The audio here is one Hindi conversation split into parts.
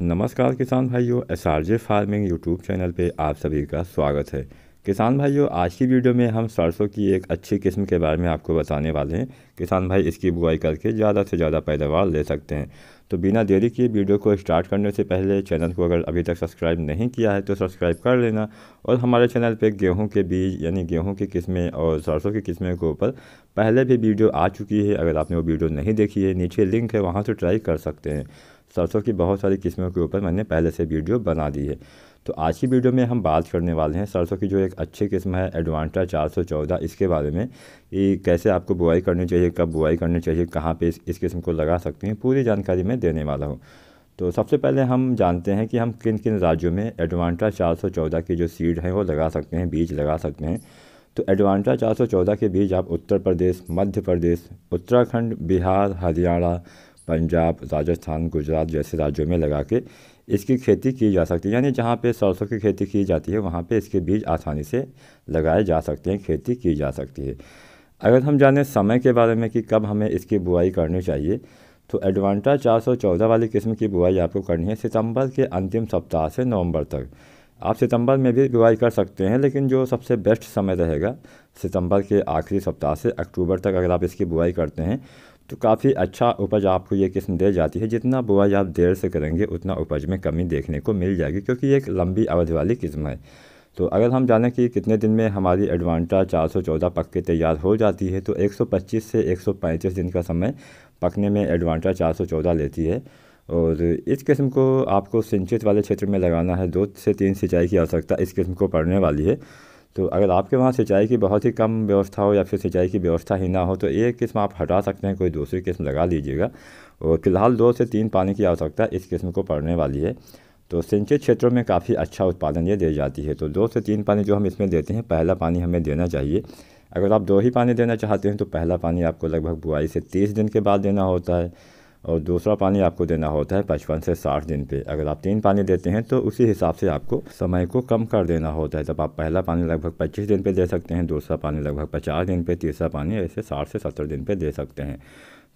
नमस्कार किसान भाइयों S R J farming YouTube channel पे आप सभी का स्वागत है किसान भाइयों आज की वीडियो में हम सरसों की एक अच्छी किस्म के बारे में आपको बताने वाले हैं किसान भाई इसकी बुआई करके ज़्यादा से ज़्यादा पैदावार ले सकते हैं तो बिना देरी किए वीडियो को स्टार्ट करने से पहले चैनल को अगर अभी तक सब्सक्राइब नहीं किया है तो सब्सक्राइब कर लेना और हमारे चैनल पे गेहूं के बीज यानी गेहूं की किस्में और सरसों की किस्में के ऊपर पहले भी वीडियो आ चुकी है अगर आपने वो वीडियो नहीं देखी है नीचे लिंक है वहाँ से ट्राई कर सकते हैं सरसों की बहुत सारी किस्मों के ऊपर मैंने पहले से वीडियो बना दी है तो आज की वीडियो में हम बात करने वाले हैं सरसों की जो एक अच्छी किस्म है एडवांटा 414 इसके बारे में कि कैसे आपको बुआई करनी चाहिए कब बुआई करनी चाहिए कहाँ पे इस, इस किस्म को लगा सकते हैं पूरी जानकारी मैं देने वाला हूँ तो सबसे पहले हम जानते हैं कि हम किन किन राज्यों में एडवांटा चार की जो सीड है वो लगा सकते हैं बीज लगा सकते हैं तो एडवांटा चार के बीज आप उत्तर प्रदेश मध्य प्रदेश उत्तराखंड बिहार हरियाणा पंजाब राजस्थान गुजरात जैसे राज्यों में लगा के इसकी खेती की जा सकती है यानी जहाँ पे सरसों की खेती की जाती है वहाँ पे इसके बीज आसानी से लगाए जा सकते हैं खेती की जा सकती है अगर हम जाने समय के बारे में कि कब हमें इसकी बुआई करनी चाहिए तो एडवांटा 414 वाली किस्म की बुआई आपको करनी है सितंबर के अंतिम सप्ताह से नवंबर तक आप सितंबर में भी बुआई कर सकते हैं लेकिन जो सबसे बेस्ट समय रहेगा सितंबर के आखिरी सप्ताह से अक्टूबर तक अगर आप इसकी बुआई करते हैं तो काफ़ी अच्छा उपज आपको ये किस्म दे जाती है जितना बुआई आप देर से करेंगे उतना उपज में कमी देखने को मिल जाएगी क्योंकि ये एक लंबी अवधि वाली किस्म है तो अगर हम जाने कि कितने दिन में हमारी एडवांटा 414 पक के तैयार हो जाती है तो 125 से 135 दिन का समय पकने में एडवांटा 414 लेती है और इस किस्म को आपको सिंचित वाले क्षेत्र में लगाना है दो से तीन सिंचाई की आवश्यकता इस किस्म को पड़ने वाली है तो अगर आपके वहाँ सिंचाई की बहुत ही कम व्यवस्था हो या फिर सिंचाई की व्यवस्था ही ना हो तो एक किस्म आप हटा सकते हैं कोई दूसरी किस्म लगा लीजिएगा और फिलहाल दो से तीन पानी की आवश्यकता इस किस्म को पड़ने वाली है तो सिंचित क्षेत्रों में काफ़ी अच्छा उत्पादन ये दे जाती है तो दो से तीन पानी जो हम इसमें देते हैं पहला पानी हमें देना चाहिए अगर आप दो ही पानी देना चाहते हैं तो पहला पानी आपको लगभग बुआई से तीस दिन के बाद देना होता है और दूसरा पानी आपको देना होता है पचपन से साठ दिन पे अगर आप तीन पानी देते हैं तो उसी हिसाब से आपको समय को कम कर देना होता है जब आप पहला पानी लगभग पच्चीस दिन पे दे सकते हैं दूसरा पानी लगभग पचास दिन पे तीसरा पानी ऐसे साठ से सत्तर दिन पे दे सकते हैं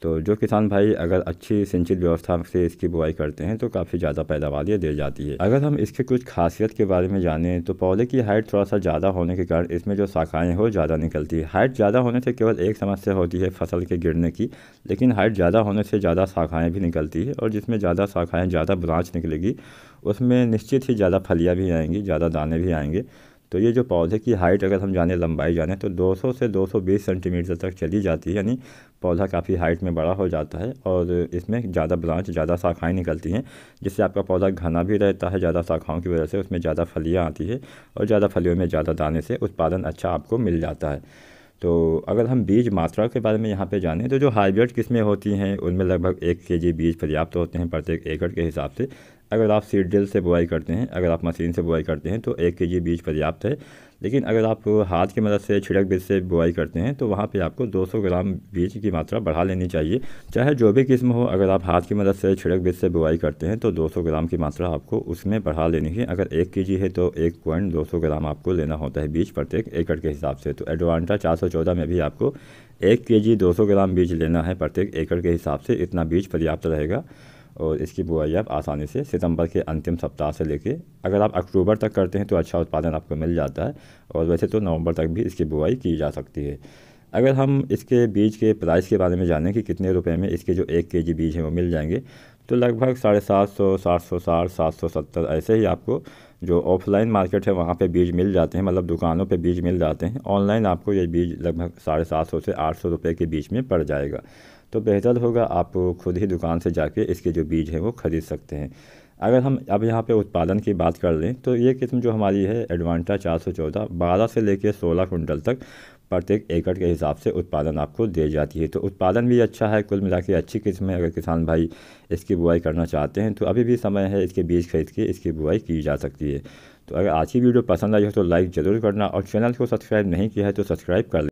तो जो किसान भाई अगर अच्छी सिंचित व्यवस्था से इसकी बुआई करते हैं तो काफ़ी ज़्यादा पैदावार ये दे जाती है अगर हम इसके कुछ खासियत के बारे में जानें तो पौधे की हाइट थोड़ा सा ज़्यादा होने के कारण इसमें जो शाखाएँ हो ज़्यादा निकलती है हाइट ज़्यादा होने से केवल एक समस्या होती है फसल के गिरने की लेकिन हाइट ज़्यादा होने से ज़्यादा शाखाएँ भी निकलती है और जिसमें ज़्यादा शाखाएँ ज़्यादा ब्रांच निकलेगी उसमें निश्चित ही ज़्यादा फलियाँ भी आएंगी ज़्यादा दाने भी आएंगे तो ये जो पौधे की हाइट अगर हम जाने लंबाई जाने तो 200 से 220 सेंटीमीटर तक चली जाती है यानी पौधा काफ़ी हाइट में बड़ा हो जाता है और इसमें ज़्यादा ब्रांच ज़्यादा शाखाएँ निकलती हैं जिससे आपका पौधा घना भी रहता है ज़्यादा शाखाओं की वजह से उसमें ज़्यादा फलियाँ आती है और ज़्यादा फलियों में ज़्यादा दाने से उत्पादन अच्छा आपको मिल जाता है तो अगर हम बीज मात्रा के बारे में यहाँ पे जानें तो जो हाइब्रिड किस्में होती हैं उनमें लगभग एक के जी बीज पर्याप्त होते हैं प्रत्येक एकड़ के हिसाब से अगर आप सीडल से बुआई करते हैं अगर आप मशीन से बुआई करते हैं तो एक के जी बीज पर्याप्त है लेकिन अगर आप हाथ की मदद से छिड़क बीज से बुआई करते हैं तो वहाँ पे आपको 200 ग्राम बीज की मात्रा बढ़ा लेनी चाहिए चाहे जो भी किस्म हो अगर आप हाथ की मदद से छिड़क बीज से बुआई करते हैं तो 200 ग्राम की मात्रा आपको उसमें बढ़ा लेनी है अगर एक के है तो एक पॉइंट दो ग्राम आपको लेना होता है बीज प्रत्येक एकड़ के हिसाब से तो एडवांटा चार में भी आपको एक के जी ग्राम बीज लेना है प्रत्येक एकड़ के हिसाब से इतना बीज पर्याप्त रहेगा और इसकी बुआई आप आसानी से सितंबर के अंतिम सप्ताह से लेके अगर आप अक्टूबर तक करते हैं तो अच्छा उत्पादन आपको मिल जाता है और वैसे तो नवंबर तक भी इसकी बुआई की जा सकती है अगर हम इसके बीज के प्राइस के बारे में जानें कि कितने रुपए में इसके जो एक के जी बीज हैं वो मिल जाएंगे तो लगभग साढ़े सात सौ सात सौ साठ सात सौ सत्तर ऐसे ही आपको जो ऑफलाइन मार्केट है वहाँ पे बीज मिल जाते हैं मतलब दुकानों पे बीज मिल जाते हैं ऑनलाइन आपको ये बीज लगभग साढ़े सात सौ से आठ सौ रुपये के बीच में पड़ जाएगा तो बेहतर होगा आप खुद ही दुकान से जाके इसके जो बीज हैं वो ख़रीद सकते हैं अगर हम अब यहाँ पे उत्पादन की बात कर लें तो ये किस्म जो हमारी है एडवांटा चार सौ चौदह बारह से लेकर सोलह कुंटल तक प्रत्येक एकड़ के हिसाब से उत्पादन आपको दे जाती है तो उत्पादन भी अच्छा है कुल मिला के अच्छी किस्म है अगर किसान भाई इसकी बुआई करना चाहते हैं तो अभी भी समय है इसके बीज खरीद के इसकी बुआई की जा सकती है तो अगर आज की वीडियो पसंद आई हो तो लाइक ज़रूर करना और चैनल को सब्सक्राइब नहीं किया है तो सब्सक्राइब कर